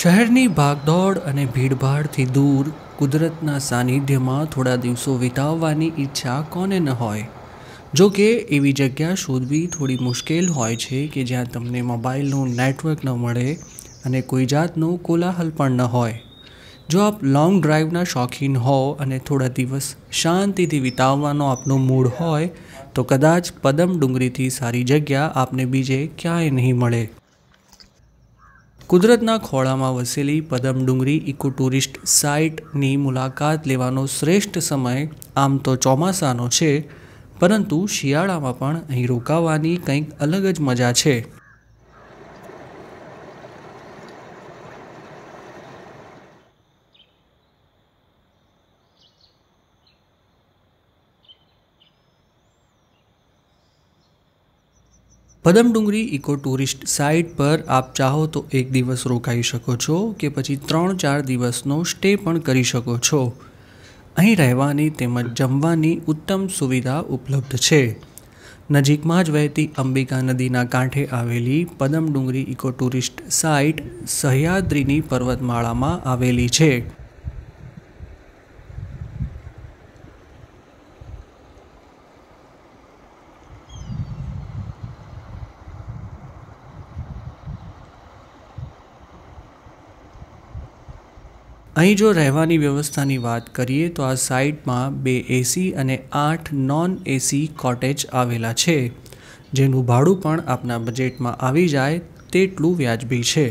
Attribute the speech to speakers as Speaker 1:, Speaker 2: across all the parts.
Speaker 1: શહેરની ભાગદોડ અને ભીડભાડથી દૂર કુદરતના સાનિધ્યમાં થોડા દિવસો વિતાવવાની ઈચ્છા કોને ન હોય જો કે એવી જગ્યા શોધવી થોડી મુશ્કેલ હોય છે કે જ્યાં તમને મોબાઈલનું નેટવર્ક ન મળે અને કોઈ જાતનો કોલાહલ પણ ન હોય જો આપ લોંગ ડ્રાઈવના શોખીન હો અને થોડા દિવસ શાંતિથી વિતાવવાનો આપનો મૂડ હોય તો કદાચ પદમ ડુંગરીથી સારી જગ્યા આપને બીજે ક્યાંય નહીં મળે કુદરતના ખોળામાં વસેલી પદમ ડુંગરી ઇકો ટુરિસ્ટ સાઇટની મુલાકાત લેવાનો શ્રેષ્ઠ સમય આમ તો ચોમાસાનો છે પરંતુ શિયાળામાં પણ અહીં રોકાવાની કંઈક અલગ જ મજા છે Padam Dungri eco tourist site પર આપ ચાહો તો એક દિવસ રોકાઈ શકો છો કે પછી ત્રણ ચાર દિવસનો સ્ટે પણ કરી શકો છો અહીં રહેવાની તેમજ જમવાની ઉત્તમ સુવિધા ઉપલબ્ધ છે નજીકમાં જ વહેતી અંબિકા નદીના કાંઠે આવેલી Padam Dungri eco tourist site સહ્યાદ્રીની પર્વતમાળામાં આવેલી છે અહીં જો રહેવાની વ્યવસ્થાની વાત કરીએ તો આ સાઇટમાં બે એસી અને આઠ નોન એસી કોટેજ આવેલા છે જેનું ભાડું પણ આપના બજેટમાં આવી જાય તેટલું વ્યાજબી છે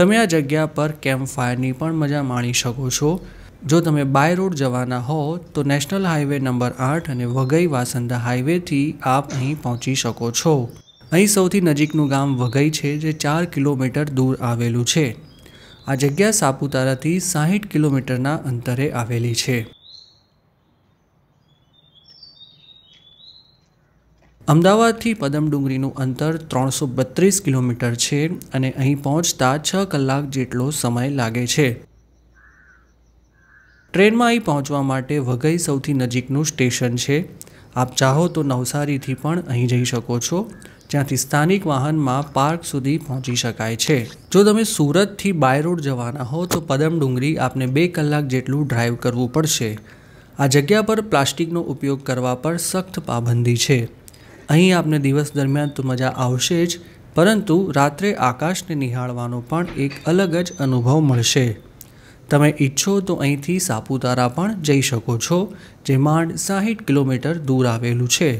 Speaker 1: તમે આ જગ્યા પર કેમ્પ ફાયરની પણ મજા માણી શકો છો જો તમે બાય રોડ જવાના હો તો નેશનલ હાઈવે નંબર આઠ અને વઘઈ વાસંદા હાઈવેથી આપ અહીં પહોંચી શકો છો અહીં સૌથી નજીકનું ગામ વઘઈ છે જે ચાર કિલોમીટર દૂર આવેલું છે આ જગ્યા સાપુતારાથી સાહીઠ કિલોમીટરના અંતરે આવેલી છે અમદાવાદથી પદમડુંગરીનું અંતર ત્રણસો બત્રીસ કિલોમીટર છે અને અહીં પહોંચતા છ કલાક જેટલો સમય લાગે છે ટ્રેનમાં અહીં પહોંચવા માટે વઘઈ સૌથી નજીકનું સ્ટેશન છે આપ ચાહો તો નવસારીથી પણ અહીં જઈ શકો છો જ્યાંથી સ્થાનિક વાહનમાં પાર્ક સુધી પહોંચી શકાય છે જો તમે સુરતથી બાય રોડ જવાના હો તો પદમ ડુંગરી આપને બે કલાક જેટલું ડ્રાઈવ કરવું પડશે આ જગ્યા પર પ્લાસ્ટિકનો ઉપયોગ કરવા પર સખ્ત પાબંદી છે અહીં આપને દિવસ દરમિયાન તો મજા આવશે જ પરંતુ રાત્રે આકાશને નિહાળવાનો પણ એક અલગ જ અનુભવ મળશે તમે ઈચ્છો તો અહીંથી સાપુતારા પણ જઈ શકો છો જે માંડ સાહીઠ કિલોમીટર દૂર આવેલું છે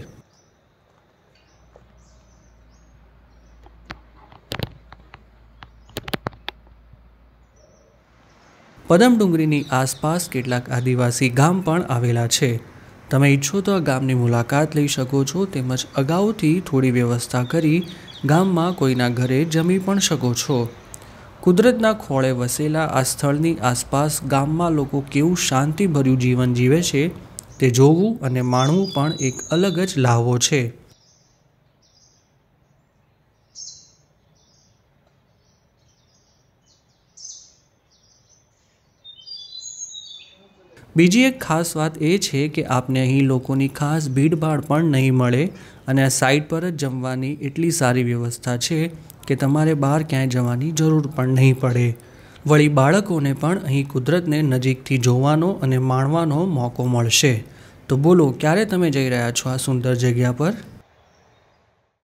Speaker 1: પદમ ડુંગરીની આસપાસ કેટલાક આદિવાસી ગામ પણ આવેલા છે તમે ઈચ્છો તો આ ગામની મુલાકાત લઈ શકો છો તેમજ અગાઉથી થોડી વ્યવસ્થા કરી ગામમાં કોઈના ઘરે જમી પણ શકો છો કુદરતના ખોળે વસેલા આ સ્થળની આસપાસ ગામમાં લોકો કેવું શાંતિભર્યું જીવન જીવે છે તે જોવું અને માણવું પણ એક અલગ જ લાહવો છે બીજી એક ખાસ વાત એ છે કે આપને અહીં લોકોની ખાસ ભીડભાડ પણ નહીં મળે અને આ સાઇટ પર જ જમવાની એટલી સારી વ્યવસ્થા છે કે તમારે બહાર ક્યાંય જવાની જરૂર પણ નહીં પડે વળી બાળકોને પણ અહીં કુદરતને નજીકથી જોવાનો અને માણવાનો મોકો મળશે તો બોલો ક્યારે તમે જઈ રહ્યા છો આ સુંદર જગ્યા પર